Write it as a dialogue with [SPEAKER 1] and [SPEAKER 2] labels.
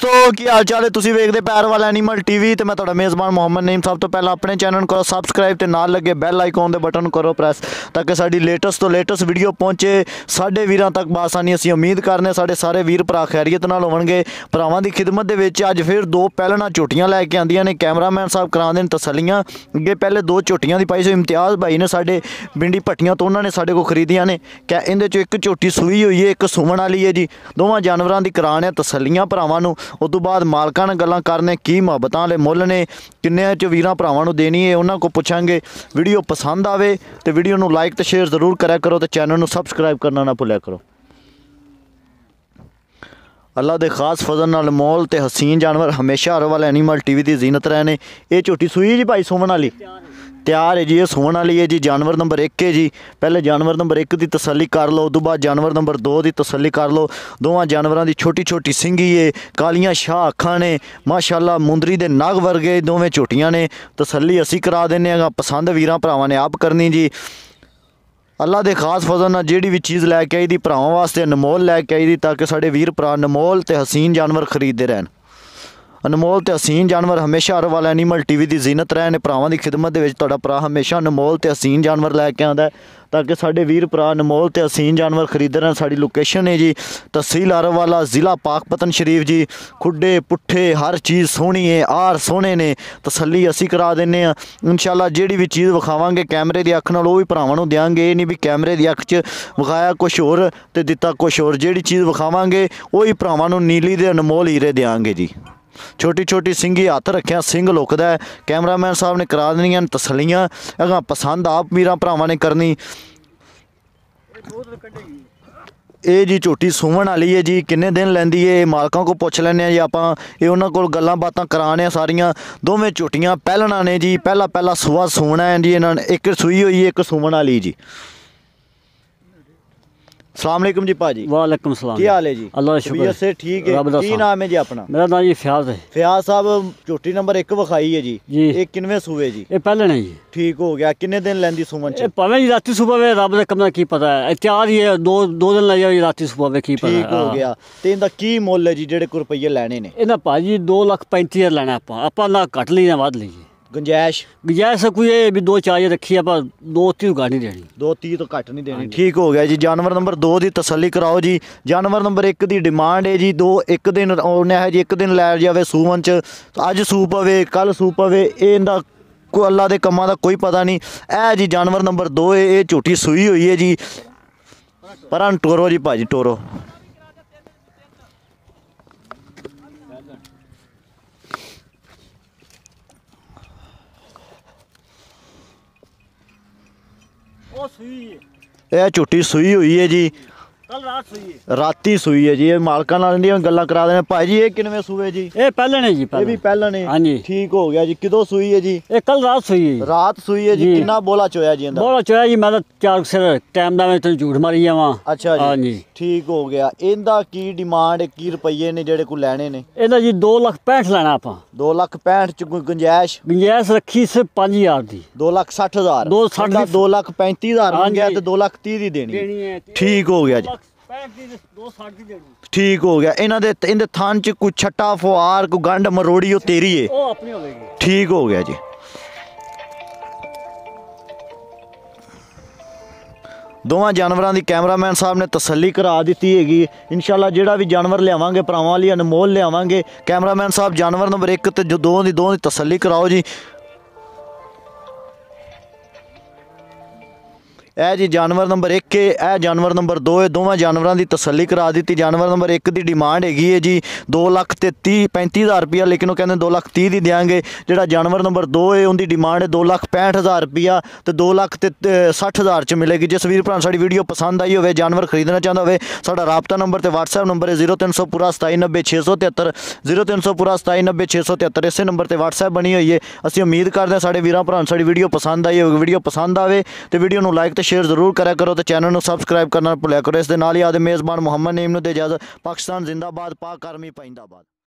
[SPEAKER 1] ਦੋਸਤੋ ਕੀ ਹਾਲ ਚਾਲ ਹੈ ਤੁਸੀਂ ਵੇਖਦੇ ਪੈਰ ਵਾਲਾ ਐਨੀਮਲ ਟੀਵੀ ਤੇ ਮੈਂ ਤੁਹਾਡਾ ਮੇਜ਼ਬਾਨ ਮੁਹੰਮਦ ਨਈਮ ਸਭ ਤੋਂ ਪਹਿਲਾਂ ਆਪਣੇ ਚੈਨਲ ਨੂੰ ਕਰੋ ਸਬਸਕ੍ਰਾਈਬ ਤੇ ਨਾਲ ਲੱਗੇ ਬੈਲ ਆਈਕਨ ਦੇ ਬਟਨ ਕਰੋ ਪ੍ਰੈਸ ਤਾਂ ਕਿ ਸਾਡੀ ਲੇਟੈਸਟ ਤੋਂ ਲੇਟੈਸਟ ਵੀਡੀਓ ਪਹੁੰਚੇ ਸਾਡੇ ਵੀਰਾਂ ਤੱਕ ਬਾਸਾਨੀ ਅਸੀਂ ਉਮੀਦ ਕਰਨੇ ਸਾਡੇ ਸਾਰੇ ਵੀਰ ਭਰਾ ਖੈਰੀਅਤ ਨਾਲ ਹੋਣਗੇ ਭਰਾਵਾਂ ਦੀ ਖਿਦਮਤ ਦੇ ਵਿੱਚ ਅੱਜ ਫਿਰ ਦੋ ਪਹਿਲਣਾ ਝੋਟੀਆਂ ਲੈ ਕੇ ਆਂਦੀਆਂ ਨੇ ਕੈਮਰਾਮੈਨ ਸਾਹਿਬ ਕਰਾਉਂਦੇ ਨੇ ਤਸੱਲੀਆਂ ਅੱਗੇ ਪਹਿਲੇ ਦੋ ਝੋਟੀਆਂ ਦੀ ਪਾਈ ਸੋ ਇਮਤਿਆਜ਼ ਭਾਈ ਨੇ ਸਾਡੇ ਬਿੰਡੀ ਭੱਟੀਆਂ ਤੋਂ ਉਹਨਾਂ ਨੇ ਸਾਡੇ ਕੋ ਖਰੀਦੀਆਂ ਨੇ ਕਿ ਇਹਦੇ ਚੋਂ ਇੱਕ ਝੋਟੀ ਸੂਈ ਹੋਈ ਹੈ ਇੱਕ ਸੁਵਣ ਵਾਲੀ ਹੈ ਜੀ ਦੋਵਾਂ ਜਾਨਵਰਾਂ ਦੀ ਕਰਾਣ ਹੈ ਤਸੱਲੀਆਂ ਭਰਾਵਾਂ ਨੂੰ ਉਸ ਤੋਂ ਬਾਅਦ ਮਾਲਕਾਂ ਨਾਲ ਗੱਲਾਂ ਕਰਨੇ ਕੀ ਮੁਹਬਤਾਂ ਵਾਲੇ ਮੁੱਲ ਨੇ ਕਿੰਨੇ ਚ ਵੀਰਾਂ ਭਰਾਵਾਂ ਨੂੰ ਦੇਣੀ ਹੈ ਉਹਨਾਂ ਕੋ ਪੁੱਛਾਂਗੇ ਵੀਡੀਓ ਪਸੰਦ ਆਵੇ ਤੇ ਵੀਡੀਓ ਨੂੰ ਲਾਈਕ ਤੇ ਸ਼ੇਅਰ ਜ਼ਰੂਰ ਕਰਿਆ ਕਰੋ ਤੇ ਚੈਨਲ ਨੂੰ ਸਬਸਕ੍ਰਾਈਬ ਕਰਨਾ ਨਾ ਭੁੱਲਿਆ ਕਰੋ ਅੱਲਾ ਦੇ ਖਾਸ ਫਜ਼ਲ ਨਾਲ ਮੌਲ ਤੇ ਹਸੀਨ ਜਾਨਵਰ ਹਮੇਸ਼ਾ ਹਰ ਵਾਲਾ ਐਨੀਮਲ ਟੀਵੀ ਦੀ ਜ਼ੀਨਤ ਰਹੇ ਨੇ ਇਹ ਝੋਟੀ ਸੂਈ ਜੀ ਭਾਈ ਸੁਮਨ ਵਾਲੀ ਤਿਆਰ ਹੈ ਜੀ ਇਹ ਸੋਣ ਵਾਲੀ ਹੈ ਜੀ ਜਾਨਵਰ ਨੰਬਰ 1 ਹੈ ਜੀ ਪਹਿਲੇ ਜਾਨਵਰ ਨੰਬਰ 1 ਦੀ ਤਸੱਲੀ ਕਰ ਲਓ ਉਦੋਂ ਬਾਅਦ ਜਾਨਵਰ ਨੰਬਰ 2 ਦੀ ਤਸੱਲੀ ਕਰ ਲਓ ਦੋਵਾਂ ਜਾਨਵਰਾਂ ਦੀ ਛੋਟੀ ਛੋਟੀ ਸਿੰਗੀ ਏ ਕਾਲੀਆਂ ਸ਼ਾਹ ਅੱਖਾਂ ਨੇ ਮਾਸ਼ਾਅੱਲਾ ਮੁੰਦਰੀ ਦੇ ਨਗ ਵਰਗੇ ਦੋਵੇਂ ਝੋਟੀਆਂ ਨੇ ਤਸੱਲੀ ਅਸੀਂ ਕਰਾ ਦਿੰਨੇ ਆਗਾ ਪਸੰਦ ਵੀਰਾਂ ਭਰਾਵਾਂ ਨੇ ਆਪ ਕਰਨੀ ਜੀ ਅੱਲਾ ਦੇ ਖਾਸ ਫਜ਼ਲ ਨਾਲ ਜਿਹੜੀ ਵੀ ਚੀਜ਼ ਲੈ ਕੇ ਆਈ ਦੀ ਭਰਾਵਾਂ ਵਾਸਤੇ ਅਨਮੋਲ ਲੈ ਕੇ ਆਈ ਦੀ ਤਾਂ ਕਿ ਸਾਡੇ ਵੀਰ ਭਰਾ ਅਨਮੋਲ ਤੇ ਹਸੀਨ ਜਾਨਵਰ ਖਰੀਦਦੇ ਰਹਿਣ ਅਨਮੋਲ ਤੇ ਹਸੀਨ ਜਾਨਵਰ ਹਮੇਸ਼ਾ ਹਰ ਵਾਲਾ ਐਨੀਮਲ ਟੀਵੀ ਦੀ ਜ਼ੀਨਤ ਰਹੇ ਨੇ ਭਰਾਵਾਂ ਦੀ ਖਿਦਮਤ ਦੇ ਵਿੱਚ ਤੁਹਾਡਾ ਭਰਾ ਹਮੇਸ਼ਾ ਅਨਮੋਲ ਤੇ ਹਸੀਨ ਜਾਨਵਰ ਲੈ ਕੇ ਆਉਂਦਾ ਤਾਂ ਕਿ ਸਾਡੇ ਵੀਰ ਭਰਾ ਅਨਮੋਲ ਤੇ ਹਸੀਨ ਜਾਨਵਰ ਖਰੀਦ ਰਹੇ ਸਾਡੀ ਲੋਕੇਸ਼ਨ ਹੈ ਜੀ ਤਹਿਸੀਲ ਵਾਲਾ ਜ਼ਿਲ੍ਹਾ ਪਾਕਪਤਨ ਸ਼ਰੀਫ ਜੀ ਖੁੱਡੇ ਪੁੱਠੇ ਹਰ ਚੀਜ਼ ਸੋਹਣੀ ਹੈ ਆਰ ਸੋਹਣੇ ਨੇ ਤਸੱਲੀ ਅਸੀਂ ਕਰਾ ਦਿੰਨੇ ਆ ਇਨਸ਼ਾਅੱਲਾ ਜਿਹੜੀ ਵੀ ਚੀਜ਼ ਵਿਖਾਵਾਂਗੇ ਕੈਮਰੇ ਦੀ ਅੱਖ ਨਾਲ ਉਹ ਵੀ ਭਰਾਵਾਂ ਨੂੰ ਦੇਾਂਗੇ ਇਹ ਨਹੀਂ ਵੀ ਕੈਮਰੇ ਦੀ ਅੱਖ 'ਚ ਵਿਖਾਇਆ ਕੁਝ ਹੋਰ ਤੇ ਦਿੱਤਾ ਕੁਝ ਹੋਰ ਜਿਹੜੀ ਚੀਜ਼ ਵਿਖਾਵਾਂਗੇ ਉਹ ਹੀ ਭਰਾਵਾਂ ਨੂੰ ਨੀਲੀ ਦੇ ਅਨਮੋਲ ਹੀਰੇ ਦੇਾਂਗੇ ਜੀ ਛੋਟੀ ਛੋਟੀ ਸਿੰਗੀ ਹੱਥ ਰੱਖਿਆ ਸਿੰਘ ਲੁਕਦਾ ਕੈਮਰਾਮੈਨ ਸਾਹਿਬ ਨੇ ਕਰਾ ਦੇਣੀਆਂ ਤਸਲੀਆਂ ਅਗਾ ਪਸੰਦ ਆਪ ਮੀਰਾ ਭਰਾਵਾਂ ਨੇ ਕਰਨੀ ਇਹ ਜੀ ਝੋਟੀ ਸੂਵਣ ਵਾਲੀ ਹੈ ਜੀ ਕਿੰਨੇ ਦਿਨ ਲੈਂਦੀ ਹੈ ਮਾਲਕਾਂ ਕੋ ਪੁੱਛ ਲੈਣੇ ਆ ਜੀ ਆਪਾਂ ਇਹ ਉਹਨਾਂ ਕੋਲ ਗੱਲਾਂ ਬਾਤਾਂ ਕਰਾਣੇ ਆ ਸਾਰੀਆਂ ਦੋਵੇਂ ਝੋਟੀਆਂ ਪਹਿਲਣਾ ਨੇ ਜੀ ਪਹਿਲਾ ਪਹਿਲਾ ਸੂਆ ਸੂਣਾ ਹੈ ਜੀ ਇਹਨਾਂ ਨੇ ਇੱਕ ਸੂਈ ਹੋਈ ਇੱਕ ਸੂਵਣ ਵਾਲੀ ਜੀ ਸਲਾਮ ਅਲੈਕਮ ਜੀ ਭਾਜੀ ਵਾਲੇਕਮ ਸਲਾਮ ਕੀ ਹਾਲ ਹੈ ਜੀ ਅੱਲਾ ਦਾ ਸ਼ੁਕਰ ਤਬੀਅਤ ਸੇ ਠੀਕ ਹੈ ਕੀ ਨਾਮ ਹੈ ਜੀ ਆਪਣਾ ਮੇਰਾ ਨਾਮ ਜੀ ਫਿਆਜ਼ ਹੈ ਫਿਆਜ਼ ਸਾਹਿਬ ਝੋਟੀ ਨੰਬਰ 1 ਵਿਖਾਈ ਹੈ ਜੀ ਇਹ ਕਿੰਵੇਂ ਸੂਏ ਜੀ ਇਹ ਪਹਿਲੇ ਨੇ ਜੀ ਠੀਕ ਹੋ ਗਿਆ ਕਿੰਨੇ ਦਿਨ ਲੈਂਦੀ ਸੂਵਨ ਚ ਇਹ
[SPEAKER 2] ਭਾਵੇਂ ਜੀ ਰਾਤੀ ਸੁਬਾਹ ਵੇ ਰੱਬ ਦੇ ਕਮਨਾ ਕੀ ਪਤਾ ਹੈ ਇਤਿਆਰ ਹੀ ਹੈ ਦੋ ਦੋ ਦਿਨ ਲੈ ਜਾਓ ਰਾਤੀ ਸੁਬਾਹ ਵੇ ਕੀ ਪਤਾ ਠੀਕ ਹੋ ਗਿਆ
[SPEAKER 1] ਤੇ ਇਹਦਾ ਕੀ ਮੁੱਲ ਹੈ ਜੀ ਜਿਹੜੇ ਕੋ ਰੁਪਈਏ
[SPEAKER 2] ਲੈਣੇ ਨੇ ਇਹਦਾ ਭਾਜੀ 2 ਲੱਖ 35 ਹਜ਼ਾਰ ਲੈਣਾ ਆਪਾਂ ਆਪਾਂ ਨਾ ਘਟ ਲਈ ਨਾ ਵੱਧ ਲਈਏ ਗੁੰਜਾਇਸ਼ ਗੁੰਜਾਇਸ਼ ਕੋਈ ਇਹ ਵੀ ਦੋ ਚਾਰ ਰੱਖੀ ਆਪਾਂ ਦੋ ਤੀ ਤੋਂ ਘੱਟ ਨਹੀਂ ਦੇਣੀ
[SPEAKER 1] ਦੋ ਤੀ ਤੋਂ ਘੱਟ ਨਹੀਂ ਦੇਣੀ ਠੀਕ ਹੋ ਗਿਆ ਜੀ ਜਾਨਵਰ ਨੰਬਰ 2 ਦੀ ਤਸੱਲੀ ਕਰਾਓ ਜੀ ਜਾਨਵਰ ਨੰਬਰ 1 ਦੀ ਡਿਮਾਂਡ ਹੈ ਜੀ ਦੋ ਇੱਕ ਦਿਨ ਉਹਨੇ ਹੈ ਜੀ ਇੱਕ ਦਿਨ ਲੈ ਜਾਵੇ ਸੂਵਨ ਚ ਅੱਜ ਸੂ ਪਵੇ ਕੱਲ ਸੂ ਪਵੇ ਇਹਦਾ ਕੋ ਅੱਲਾ ਦੇ ਕੰਮਾਂ ਦਾ ਕੋਈ ਪਤਾ ਨਹੀਂ ਇਹ ਜੀ ਜਾਨਵਰ ਨੰਬਰ 2 ਇਹ ਝੂਠੀ ਸੂਈ ਹੋਈ ਹੈ ਜੀ ਪਰਾਂ ਟੋਰੋ ਜੀ ਭਾਜੀ ਟੋਰੋ ਉਹ ਇਹ ਝੁੱਟੀ ਸੂਈ ਹੋਈ ਹੈ ਜੀ ਕੱਲ ਰਾਤ ਸੂਈ ਹੈ ਰਾਤੀ ਸੂਈ ਹੈ ਜੀ ਇਹ ਮਾਲਕਾਂ ਨਾਲ ਨਹੀਂ ਗੱਲਾਂ ਕਰਾ ਦੇਣੇ ਭਾਈ ਜੀ ਇਹ ਕਿੰਨਵੇਂ ਸੂਏ ਜੀ ਇਹ ਪਹਿਲੇ ਨੇ ਜੀ ਇਹ ਵੀ ਪਹਿਲੇ ਨੇ ਹਾਂਜੀ ਠੀਕ ਹੋ ਗਿਆ ਜੀ ਕਿਦੋਂ ਸੂਈ ਹੈ ਜੀ ਇਹ ਕੱਲ ਰਾਤ ਸੂਈ ਹੈ ਰਾਤ ਸੂਈ ਹੈ ਜੀ ਕਿੰਨਾ ਬੋਲਾ ਚੋਇਆ ਜੀ ਇਹਦਾ
[SPEAKER 2] ਬੋਲਾ ਚੋਇਆ ਜੀ ਮੈਂ ਤਾਂ ਚਾਰ ਸਿਰ ਟਾਈਮ ਦਾ ਮੈਂ ਤੈਨੂੰ ਝੂਠ ਮਾਰੀ ਜਾਵਾਂ ਅੱਛਾ ਜੀ ਹਾਂਜੀ
[SPEAKER 1] ਠੀਕ ਹੋ ਗਿਆ ਇਹਦਾ ਕੀ ਡਿਮਾਂਡ ਕੀ ਰੁਪਏ ਨੇ ਜਿਹੜੇ ਕੋ ਲੈਣੇ ਨੇ
[SPEAKER 2] ਇਹਦਾ ਜੀ 2 ਲੱਖ 65 ਲੈਣਾ ਆਪਾਂ 2 ਲੱਖ 65 ਚ ਕੋਈ ਗੁੰਜਾਇਸ਼ ਗੁੰਜਾਇਸ਼ ਰੱਖੀ ਸਿਰ
[SPEAKER 1] 5000 ਦੀ 2 ਲੱਖ 60000 2 ਲੱਖ 2 ਲੱਖ 35000 ਮੰਗਿਆ ਤੇ 2 ਲੱਖ 30 ਦੀ ਦੇਣੀ ਠੀਕ ਹੋ ਗਿਆ ਜੀ ਦੀ ਦੀ ਠੀਕ ਹੋ ਗਿਆ ਇਹਨਾਂ ਦੇ ਇਹਦੇ ਥਾਨ ਚ ਕੋਈ ਛੱਟਾ ਫੁਆਰ ਕੋ ਗੰਡ ਮਰੋੜੀ ਉਹ ਤੇਰੀ ਏ ਉਹ ਆਪਣੀ ਹੋਵੇਗੀ ਠੀਕ ਹੋ ਗਿਆ ਜੀ ਦੋਵਾਂ ਜਾਨਵਰਾਂ ਦੀ ਕੈਮਰਾਮੈਨ ਸਾਹਿਬ ਨੇ ਤਸੱਲੀ ਕਰਾ ਦਿੱਤੀ ਹੈਗੀ ਇਨਸ਼ਾਅੱਲਾ ਜਿਹੜਾ ਵੀ ਜਾਨਵਰ ਲਿਆਵਾਂਗੇ ਭਰਾਵਾਂ ਲਈ ਅਨਮੋਲ ਲਿਆਵਾਂਗੇ ਕੈਮਰਾਮੈਨ ਸਾਹਿਬ ਜਾਨਵਰ ਨੰਬਰ 1 ਤੇ ਜੋ 2 ਦੀ 2 ਦੀ ਤਸੱਲੀ ਕਰਾਓ ਜੀ ਇਹ ਜੀ ਜਾਨਵਰ ਨੰਬਰ 1 ਇਹ ਜਾਨਵਰ ਨੰਬਰ 2 ਇਹ ਦੋਵਾਂ ਜਾਨਵਰਾਂ ਦੀ ਤਸੱਲੀ ਕਰਾ ਦਿੱਤੀ ਜਾਨਵਰ ਨੰਬਰ 1 ਦੀ ਡਿਮਾਂਡ ਹੈਗੀ ਹੈ ਜੀ 2 ਲੱਖ ਤੇ 30 35000 ਰੁਪਿਆ ਲੇਕਿਨ ਉਹ ਕਹਿੰਦੇ 2 ਲੱਖ 30 ਦੀ ਦੇਾਂਗੇ ਜਿਹੜਾ ਜਾਨਵਰ ਨੰਬਰ 2 ਹੈ ਉਹਦੀ ਡਿਮਾਂਡ ਹੈ 2 ਲੱਖ 65000 ਰੁਪਿਆ ਤੇ 2 ਲੱਖ ਤੇ 60000 ਚ ਮਿਲੇਗੀ ਜੇ ਸਵੀਰ ਭਰਾ ਸਾਡੀ ਵੀਡੀਓ ਪਸੰਦ ਆਈ ਹੋਵੇ ਜਾਨਵਰ ਖਰੀਦਣਾ ਚਾਹੁੰਦਾ ਹੋਵੇ ਸਾਡਾ ਰਾਬਤਾ ਨੰਬਰ ਤੇ WhatsApp ਨੰਬਰ ਹੈ 0300 ਪੂਰਾ 2790673 0300 ਪੂਰਾ 2790673 ਇਸੇ ਨੰਬਰ ਤੇ WhatsApp ਬਣੀ ਹੋਈ ਹੈ ਅਸੀਂ ਉਮੀਦ ਕਰਦੇ ਹਾਂ ਸਾਡੇ ਵੀਰਾਂ ਭਰਾ ਸਾਡੀ ਵੀਡੀਓ ਪਸੰਦ ਆਈ ਹੋਵੇ ਵੀਡੀਓ ਪਸੰਦ ਆਵੇ ਤੇ ਵੀਡੀਓ ਨੂੰ ਲਾਈਕ ਤੇ ਸ਼ੇਅਰ ਜ਼ਰੂਰ ਕਰਿਆ ਕਰੋ ਤੇ ਚੈਨਲ ਨੂੰ ਸਬਸਕ੍ਰਾਈਬ ਕਰਨਾ ਭੁੱਲਿਆ ਕਰੋ ਇਸ ਦੇ ਨਾਲ ਹੀ ਆਦੇ ਮੇਜ਼ਬਾਨ ਮੁਹੰਮਦ ਨੇਮ ਨੂੰ ਦੇ ਇਜਾਜ਼ਤ ਪਾਕਿਸਤਾਨ ਜ਼ਿੰਦਾਬਾਦ ਪਾਕ ਆਰਮੀ ਪੈਂਦਾਬਾਦ